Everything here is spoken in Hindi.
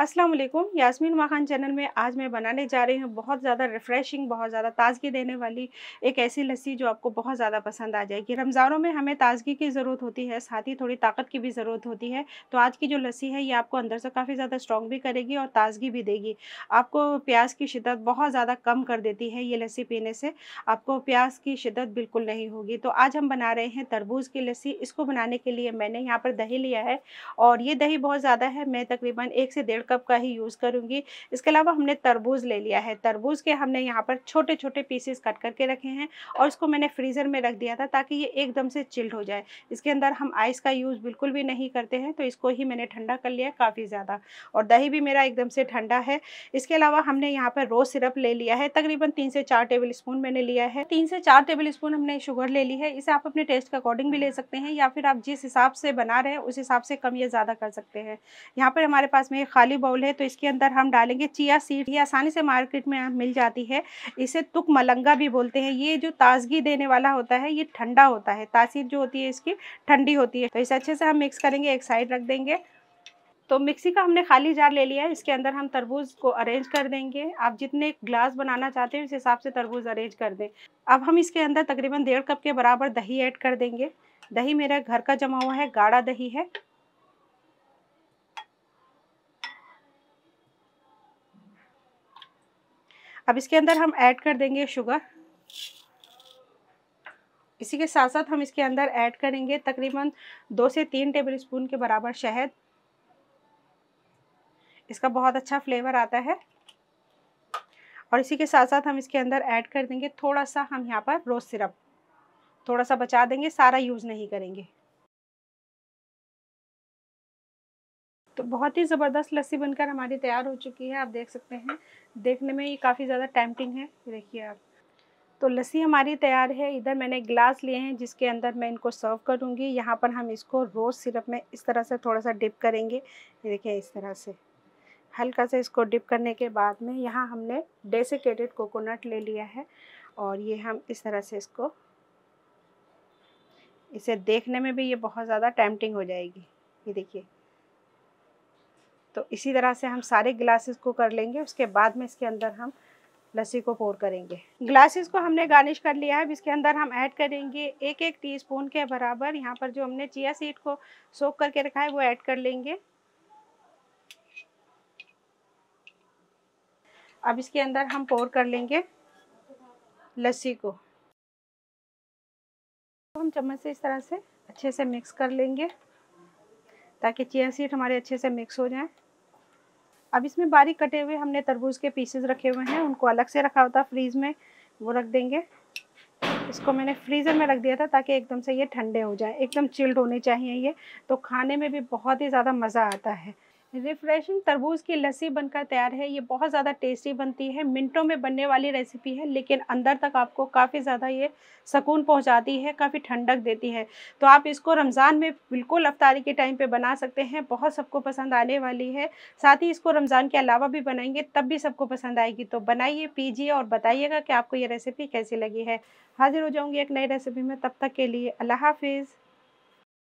अस्सलाम वालेकुम यास्मीन माखान चैनल में आज मैं बनाने जा रही हूँ बहुत ज़्यादा रिफ़्रेशिंग बहुत ज़्यादा ताज़गी देने वाली एक ऐसी लस्सी जो आपको बहुत ज़्यादा पसंद आ जाएगी रमज़ानों में हमें ताज़गी की ज़रूरत होती है साथ ही थोड़ी ताकत की भी ज़रूरत होती है तो आज की जो लस्सी है ये आपको अंदर से काफ़ी ज़्यादा स्ट्रॉन्ग भी करेगी और ताज़गी भी देगी आपको प्याज की शिदत बहुत ज़्यादा कम कर देती है ये लस्सी पीने से आपको प्याज की शिदत बिल्कुल नहीं होगी तो आज हम बना रहे हैं तरबूज की लस्सी इसको बनाने के लिए मैंने यहाँ पर दही लिया है और ये दही बहुत ज़्यादा है मैं तकरीबन एक से डेढ़ कप का ही यूज़ करूँगी इसके अलावा हमने तरबूज ले लिया है तरबूज के हमने यहाँ पर छोटे छोटे पीसेस कट करके रखे हैं और इसको मैंने फ्रीज़र में रख दिया था ताकि ये एकदम से चिल्ड हो जाए इसके अंदर हम आइस का यूज़ बिल्कुल भी नहीं करते हैं तो इसको ही मैंने ठंडा कर लिया काफ़ी ज़्यादा और दही भी मेरा एकदम से ठंडा है इसके अलावा हमने यहाँ पर रोज़ सिरप ले लिया है तकरीबन तीन से चार टेबल स्पून मैंने लिया है तीन से चार टेबल स्पून हमने शुगर ले ली है इसे आप अपने टेस्ट के अकॉर्डिंग भी ले सकते हैं या फिर आप जिस हिसाब से बना रहे हैं उस हिसाब से कम या ज़्यादा कर सकते हैं यहाँ पर हमारे पास में खाली बाउल है तो इसके अंदर हम डालेंगे चिया सीड ये आसानी से मार्केट में मिल जाती है इसे तुक मलंगा भी बोलते हैं ये जो ताजगी देने वाला होता है ये ठंडा होता है तासीर जो होती है इसकी ठंडी होती है तो इसे अच्छे से हम मिक्स करेंगे एक साइड रख देंगे तो मिक्सी का हमने खाली जार ले लिया है इसके अंदर हम तरबूज को अरेंज कर देंगे आप जितने ग्लास बनाना चाहते हैं उस हिसाब से तरबूज अरेंज कर दें अब हम इसके अंदर तकरीबन डेढ़ कप के बराबर दही ऐड कर देंगे दही मेरा घर का जमा हुआ है गाढ़ा दही है अब इसके अंदर हम ऐड कर देंगे शुगर इसी के साथ साथ हम इसके अंदर ऐड करेंगे तकरीबन दो से तीन टेबल स्पून के बराबर शहद इसका बहुत अच्छा फ्लेवर आता है और इसी के साथ साथ हम इसके अंदर ऐड कर देंगे थोड़ा सा हम यहाँ पर रोज़ सिरप थोड़ा सा बचा देंगे सारा यूज़ नहीं करेंगे तो बहुत ही ज़बरदस्त लस्सी बनकर हमारी तैयार हो चुकी है आप देख सकते हैं देखने में ये काफ़ी ज़्यादा टैम्पटिंग है देखिए आप तो लस्सी हमारी तैयार है इधर मैंने ग्लास लिए हैं जिसके अंदर मैं इनको सर्व करूँगी यहाँ पर हम इसको रोज़ सिरप में इस तरह से थोड़ा सा डिप करेंगे देखिए इस तरह से हल्का से इसको डिप करने के बाद में यहाँ हमने डेसिकेटेड कोकोनट ले लिया है और ये हम इस तरह से इसको इसे देखने में भी ये बहुत ज़्यादा टैम्पटिंग हो जाएगी ये देखिए तो इसी तरह से हम सारे ग्लासेस को कर लेंगे उसके बाद में इसके अंदर हम लस्सी को पोर करेंगे ग्लासेस को हमने गार्निश कर लिया है अब इसके अंदर हम ऐड करेंगे एक एक टीस्पून के बराबर यहाँ पर जो हमने चिया सीड को सोख करके रखा है वो ऐड कर लेंगे अब इसके अंदर हम पोर कर लेंगे लस्सी को तो हम चम्मच से इस तरह से अच्छे से मिक्स कर लेंगे ताकि चिया सीड हमारे अच्छे से मिक्स हो जाए अब इसमें बारीक कटे हुए हमने तरबूज के पीसेस रखे हुए हैं उनको अलग से रखा होता फ्रीज में वो रख देंगे इसको मैंने फ्रीज़र में रख दिया था ताकि एकदम से ये ठंडे हो जाए एकदम चिल्ड होने चाहिए ये तो खाने में भी बहुत ही ज़्यादा मज़ा आता है रिफ्रेशिंग तरबूज की लस्सी बनकर तैयार है ये बहुत ज़्यादा टेस्टी बनती है मिनटों में बनने वाली रेसिपी है लेकिन अंदर तक आपको काफ़ी ज़्यादा ये सुकून पहुंचाती है काफ़ी ठंडक देती है तो आप इसको रमज़ान में बिल्कुल अफ्तारी के टाइम पे बना सकते हैं बहुत सबको पसंद आने वाली है साथ ही इसको रमज़ान के अलावा भी बनाएंगे तब भी सबको पसंद आएगी तो बनाइए पीजिए और बताइएगा कि आपको ये रेसिपी कैसी लगी है हाजिर हो जाऊँगी एक नई रेसिपी में तब तक के लिए अल्लाह हाफिज़